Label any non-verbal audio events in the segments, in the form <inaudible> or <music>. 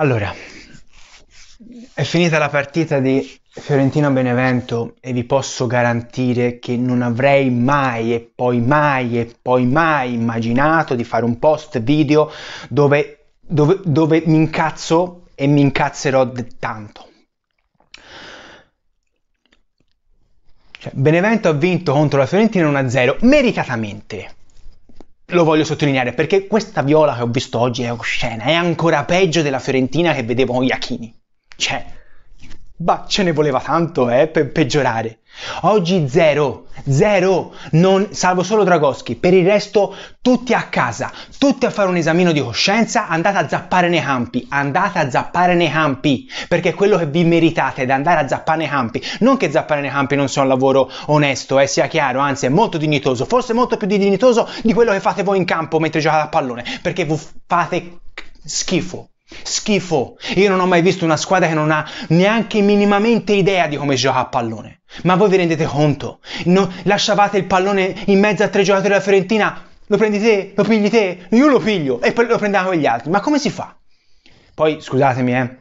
Allora, è finita la partita di Fiorentino-Benevento e vi posso garantire che non avrei mai e poi mai e poi mai immaginato di fare un post video dove, dove, dove mi incazzo e mi incazzerò tanto. Cioè, Benevento ha vinto contro la Fiorentina 1-0 meritatamente lo voglio sottolineare perché questa viola che ho visto oggi è oscena, è ancora peggio della Fiorentina che vedevo con Iachini. Cioè, Bah, ce ne voleva tanto, eh, per peggiorare. Oggi zero, zero, non, salvo solo Dragoschi. Per il resto tutti a casa, tutti a fare un esamino di coscienza, andate a zappare nei campi, andate a zappare nei campi, perché è quello che vi meritate è andare a zappare nei campi. Non che zappare nei campi non sia un lavoro onesto, eh, sia chiaro, anzi è molto dignitoso, forse molto più dignitoso di quello che fate voi in campo mentre giocate a pallone, perché fate schifo. Schifo. Io non ho mai visto una squadra che non ha neanche minimamente idea di come gioca a pallone. Ma voi vi rendete conto? No, lasciavate il pallone in mezzo a tre giocatori della Fiorentina. Lo prendi te, lo pigli te, io lo piglio e poi lo prendiamo gli altri. Ma come si fa? Poi scusatemi, eh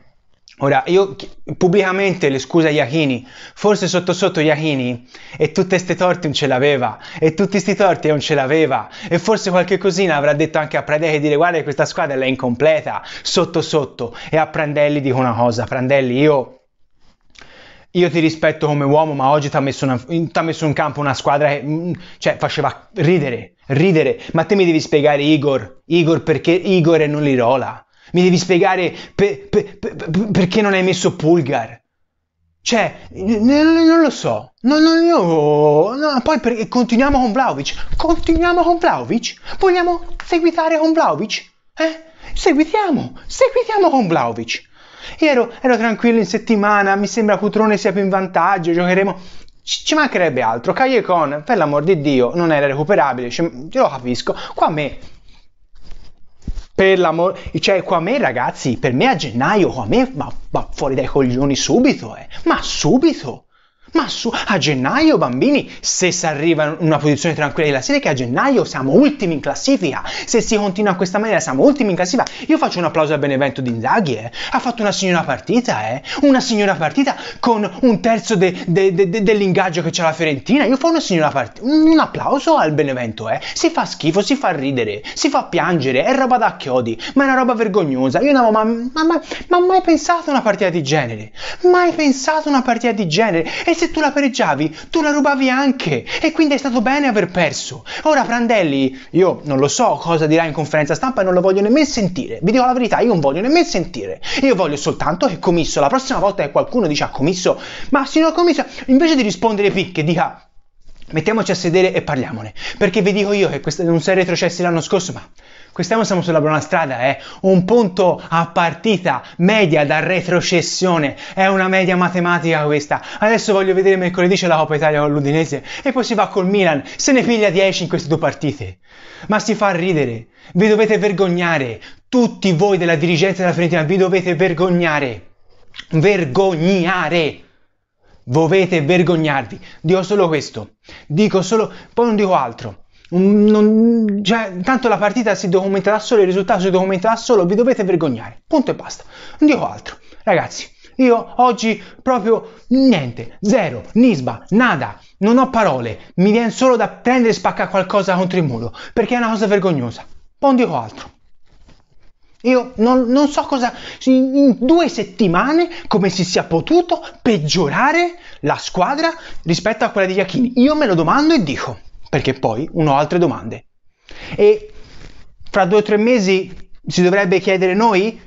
Ora, io pubblicamente le scusa a Iachini, forse sotto sotto Iachini e tutte ste torti non ce l'aveva, e tutti questi torti non ce l'aveva, e forse qualche cosina avrà detto anche a Prandelli dire guarda questa squadra è incompleta, sotto sotto, e a Prandelli dico una cosa, Prandelli io... Io ti rispetto come uomo, ma oggi ti ha messo, in campo una squadra che mm, cioè, faceva ridere, ridere. Ma te mi devi spiegare Igor, Igor perché Igor e non Lirola. Mi devi spiegare per, per, per, perché non hai messo Pulgar. Cioè, n- n- non lo so. Non, non io. No, poi per, continuiamo con Vlaovic. Continuiamo con Vlaovic? Vogliamo seguitare con Vlaovic? Eh? Seguitiamo, seguitiamo con Vlaovic. Io ero, ero tranquillo in settimana, mi sembra Cutrone sia più in vantaggio, giocheremo ci mancherebbe altro. Con, per l'amor di Dio, non era recuperabile, cioè, io lo capisco. Qua a me per l'amore, cioè qua a me ragazzi, per me a gennaio, qua a me va, va fuori dai coglioni subito, eh. ma subito. Ma su, a gennaio, bambini, se si arriva in una posizione tranquilla della serie, che a gennaio siamo ultimi in classifica. Se si continua in questa maniera, siamo ultimi in classifica. Io faccio un applauso al Benevento di Inzaghi, eh. Ha fatto una signora partita, eh. Una signora partita con un terzo de, de, de, dell'ingaggio che c'è la Fiorentina. Io faccio una signora partita. Un applauso al Benevento, eh. Si fa schifo, si fa ridere, si fa piangere, è roba da chiodi, ma è una roba vergognosa. Io non avevo ma, ma, ma, ma mai pensato a una partita di genere. Mai pensato a una partita di genere. E se tu la pareggiavi, tu la rubavi anche e quindi è stato bene aver perso. Ora Prandelli, io non lo so cosa dirà in conferenza stampa e non lo voglio nemmeno sentire. Vi dico la verità, io non voglio nemmeno sentire. Io voglio soltanto che Comisso, la prossima volta che qualcuno dice a Comisso, ma signor Comisso, invece di rispondere picche, dica Mettiamoci a sedere e parliamone, perché vi dico io che questa, non è retrocessi l'anno scorso, ma quest'anno siamo sulla buona strada, è eh? un punto a partita media da retrocessione, è una media matematica questa. Adesso voglio vedere mercoledì c'è la Coppa Italia con l'Udinese e poi si va col Milan, se ne piglia 10 in queste due partite. Ma si fa ridere, vi dovete vergognare, tutti voi della dirigenza della Fiorentina vi dovete vergognare, vergognare. Dovete vergognarvi, dico solo questo, dico solo, poi non dico altro. Non, cioè, tanto la partita si documenterà solo, il risultato si documenterà solo, vi dovete vergognare, punto e basta. Non dico altro. Ragazzi, io oggi proprio niente, zero, nisba, nada, non ho parole, mi viene solo da prendere e spaccare qualcosa contro il muro, perché è una cosa vergognosa. Poi non dico altro. Io non, non, so cosa... In due settimane come si sia potuto peggiorare la squadra rispetto a quella di Iachini. Io me lo domando e dico, perché poi uno ha altre domande. E fra due o tre mesi si dovrebbe chiedere noi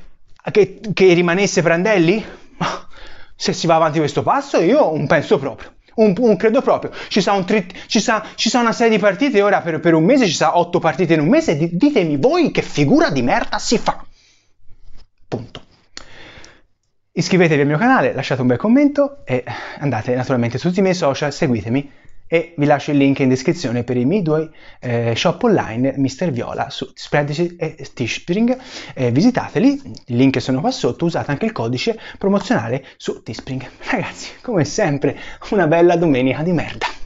che, che rimanesse Prandelli? Ma se si va avanti questo passo io non penso proprio. Un, un, credo proprio. Ci sa, un tri, ci, sa, ci sa, una serie di partite, ora per, per un mese ci sa otto partite in un mese. ditemi voi che figura di merda si fa. Punto. Iscrivetevi al mio canale, lasciate un bel commento e andate naturalmente su tutti i miei social, seguitemi e vi lascio il link in descrizione per i miei due eh, shop online Mister Viola su Spreadsheet e Teespring. Eh, visitateli, i link sono qua sotto, usate anche il codice promozionale su Teespring. <laughs> Ragazzi, come sempre, una bella domenica di merda.